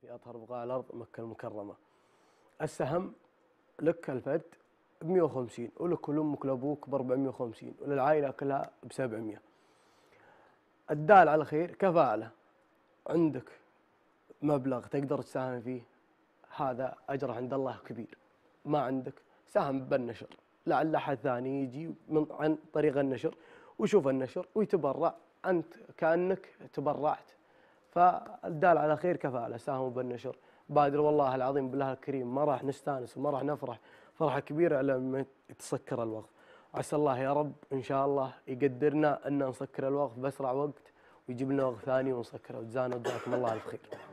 في أطهر بقاع الأرض مكة المكرمة السهم لك الفرد ب 150 ولك لأمك لأبوك ب 450 وللعائلة كلها ب 700 الدال على الخير كفاله عندك مبلغ تقدر تساهم فيه هذا أجره عند الله كبير ما عندك ساهم بالنشر لعل أحد ثاني يجي من عن طريق النشر ويشوف النشر ويتبرع أنت كأنك تبرعت فالدال على خير كفاله ساهموا بالنشر بادر والله العظيم بالله الكريم ما راح نستانس وما راح نفرح فرحه كبيره لما تسكر الوقف عسى الله يا رب ان شاء الله يقدرنا ان نسكر الوقف باسرع وقت ويجيب لنا وقف ثاني ونسكره وجزانا جزاكم الله الخير